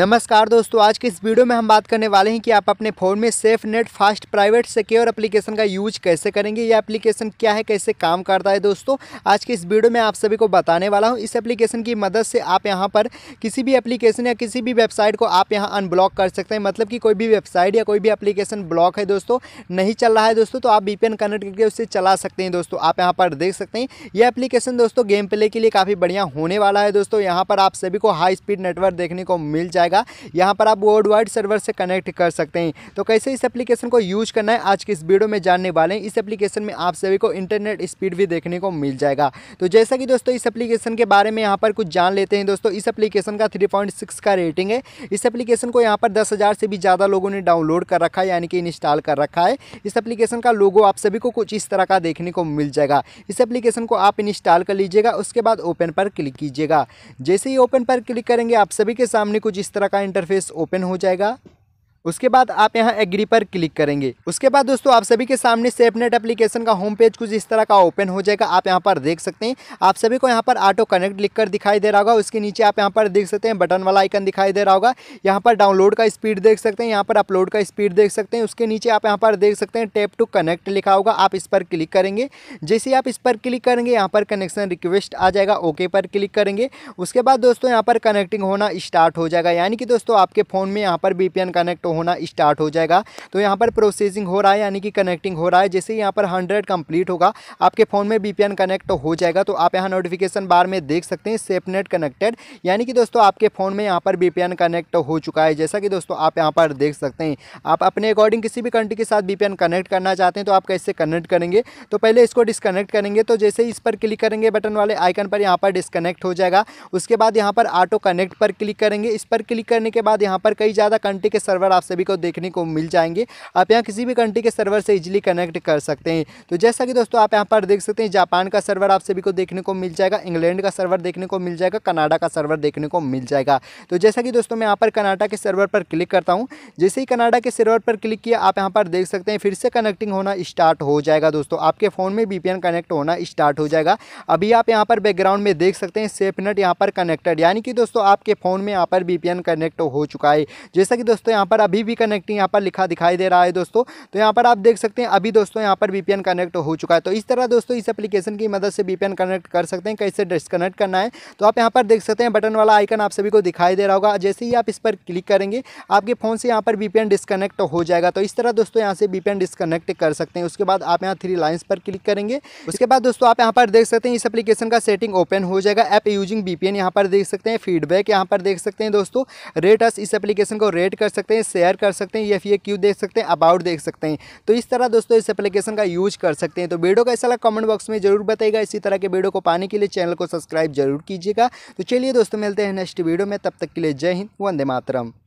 नमस्कार दोस्तों आज के इस वीडियो में हम बात करने वाले हैं कि आप अपने फ़ोन में safe net fast private secure application का यूज कैसे करेंगे यह एप्लीकेशन क्या है कैसे काम करता है दोस्तों आज के इस वीडियो में आप सभी को बताने वाला हूं इस एप्लीकेशन की मदद से आप यहां पर किसी भी एप्लीकेशन या किसी भी वेबसाइट को आप यहाँ अनब्लॉक कर सकते हैं मतलब कि कोई भी वेबसाइट या कोई भी एप्लीकेशन ब्लॉक है दोस्तों नहीं चल रहा है दोस्तों तो आप बी कनेक्ट करके उससे चला सकते हैं दोस्तों आप यहाँ पर देख सकते हैं यह एप्लीकेशन दोस्तों गेम प्ले के लिए काफ़ी बढ़िया होने वाला है दोस्तों यहाँ पर आप सभी को हाई स्पीड नेटवर्क देखने को मिल जाए आएगा यहाँ पर आप वर्ल्ड वाइड सर्वर से कनेक्ट कर सकते हैं तो कैसे इस एप्लीकेशन को यूज करना है आज की इस वीडियो में जानने वाले हैं इस एप्लीकेशन में आप सभी को इंटरनेट स्पीड भी देखने को मिल जाएगा तो जैसा कि दोस्तों इस एप्लीकेशन के बारे में यहाँ पर कुछ जान लेते हैं दोस्तों इस एप्लीकेशन का थ्री का रेटिंग है इस एप्लीकेशन को यहाँ पर दस से भी ज़्यादा लोगों ने डाउनलोड कर रखा है यानी कि इंस्टॉल कर रखा है इस एप्लीकेशन का लोगो आप सभी को कुछ इस तरह का देखने को मिल जाएगा इस एप्लीकेशन को आप इंस्टॉल कर लीजिएगा उसके बाद ओपन पर क्लिक कीजिएगा जैसे ही ओपन पर क्लिक करेंगे आप सभी के सामने कुछ इस तरह का इंटरफेस ओपन हो जाएगा उसके बाद आप यहाँ एग्री पर क्लिक करेंगे उसके बाद दोस्तों आप सभी के सामने सेफनेट एप्लीकेशन का होम पेज कुछ इस तरह का ओपन हो जाएगा आप यहाँ पर देख सकते हैं आप सभी को यहाँ पर ऑटो कनेक्ट लिखकर दिखाई दे रहा होगा उसके नीचे आप यहाँ पर देख सकते हैं बटन वाला आइकन दिखाई दे रहा होगा यहाँ पर डाउनलोड का स्पीड देख सकते हैं यहाँ पर अपलोड का स्पीड देख सकते हैं उसके नीचे आप यहाँ पर देख सकते हैं टेप टू कनेक्ट लिखा होगा आप इस पर क्लिक करेंगे जैसे आप इस पर क्लिक करेंगे यहाँ पर कनेक्शन रिक्वेस्ट आ जाएगा ओके पर क्लिक करेंगे उसके बाद दोस्तों यहाँ पर कनेक्टिंग होना स्टार्ट हो जाएगा यानी कि दोस्तों आपके फ़ोन में यहाँ पर बी कनेक्ट ऑटो होना स्टार्ट हो जाएगा तो यहाँ पर प्रोसेसिंग हो रहा है यानी कि कनेक्टिंग हो रहा है जैसे यहाँ पर हंड्रेड कंप्लीट होगा आपके फ़ोन में बी कनेक्ट हो जाएगा तो आप यहाँ नोटिफिकेशन बार में देख सकते हैं सेफनेट कनेक्टेड यानी कि दोस्तों आपके फ़ोन में यहाँ पर बी कनेक्ट हो चुका है जैसा कि दोस्तों आप यहाँ पर देख सकते हैं आप अपने अकॉर्डिंग किसी भी कंट्री के साथ बी कनेक्ट करना चाहते हैं तो आप कैसे कनेक्ट करेंगे तो पहले इसको डिसकनेक्ट करेंगे तो जैसे इस पर क्लिक करेंगे बटन वाले आइकन पर यहाँ पर डिसकनेक्ट हो जाएगा उसके बाद यहाँ पर ऑटो कनेक्ट पर क्लिक करेंगे इस पर क्लिक करने के बाद यहाँ पर कई ज़्यादा कंट्री के सर्वर आप सभी को देखने को मिल जाएंगे आप यहाँ किसी भी कंट्री के सर्वर से इजिली कनेक्ट कर सकते हैं तो जैसा कि दोस्तों आप यहाँ पर देख सकते हैं जापान का सर्वर आप सभी को देखने को मिल जाएगा इंग्लैंड का सर्वर देखने को मिल जाएगा कनाडा का सर्वर देखने को मिल जाएगा तो जैसा कि दोस्तों मैं यहाँ पर कनाडा के सर्वर पर क्लिक करता हूँ जैसे ही कनाडा के सर्वर पर क्लिक किया आप यहाँ पर देख सकते हैं फिर से कनेक्टिंग होना स्टार्ट हो जाएगा दोस्तों आपके फ़ोन में बी कनेक्ट होना स्टार्ट हो जाएगा अभी आप यहाँ पर बैकग्राउंड में देख सकते हैं सेफनेट यहाँ पर कनेक्टेड यानी कि दोस्तों आपके फ़ोन में यहाँ पर बी कनेक्ट हो चुका है जैसा कि दोस्तों यहाँ पर अभी भी कनेक्टिंग यहाँ पर लिखा दिखाई दे रहा है दोस्तों तो यहाँ पर आप देख सकते हैं अभी दोस्तों यहाँ पर वीपीएन कनेक्ट हो चुका है तो इस तरह दोस्तों इस एप्लीकेशन की मदद से वीपीएन कनेक्ट कर सकते हैं कैसे डिस्कनेक्ट करना है तो आप यहाँ पर देख सकते हैं बटन वाला आइकन आप सभी को दिखाई दे रहा होगा जैसे ही आप इस पर क्लिक करेंगे आपके फ़ोन से यहाँ पर वीपीएन डिस्कनेक्ट हो जाएगा तो इस तरह दोस्तों यहाँ से वीपीएन डिस्कनेक्ट कर सकते हैं उसके बाद आप यहाँ थ्री लाइन्स पर क्लिक करेंगे उसके बाद दोस्तों आप यहाँ पर देख सकते हैं इस एप्लीकेशन का सेटिंग ओपन हो जाएगा ऐप यूजिंग वीपीएन यहाँ पर देख सकते हैं फीडबैक यहाँ पर देख सकते हैं दोस्तों रेट अस इस एप्लीकेशन को रेट कर सकते हैं शेयर कर सकते हैं ये फिर क्यू देख सकते हैं अबाउट देख सकते हैं तो इस तरह दोस्तों इस एप्लीकेशन का यूज कर सकते हैं तो वीडियो का ऐसा लगा कमेंट बॉक्स में जरूर बताएगा इसी तरह के वीडियो को पाने के लिए चैनल को सब्सक्राइब जरूर कीजिएगा तो चलिए दोस्तों मिलते हैं नेक्स्ट वीडियो में तब तक के लिए जय हिंद वंदे मातरम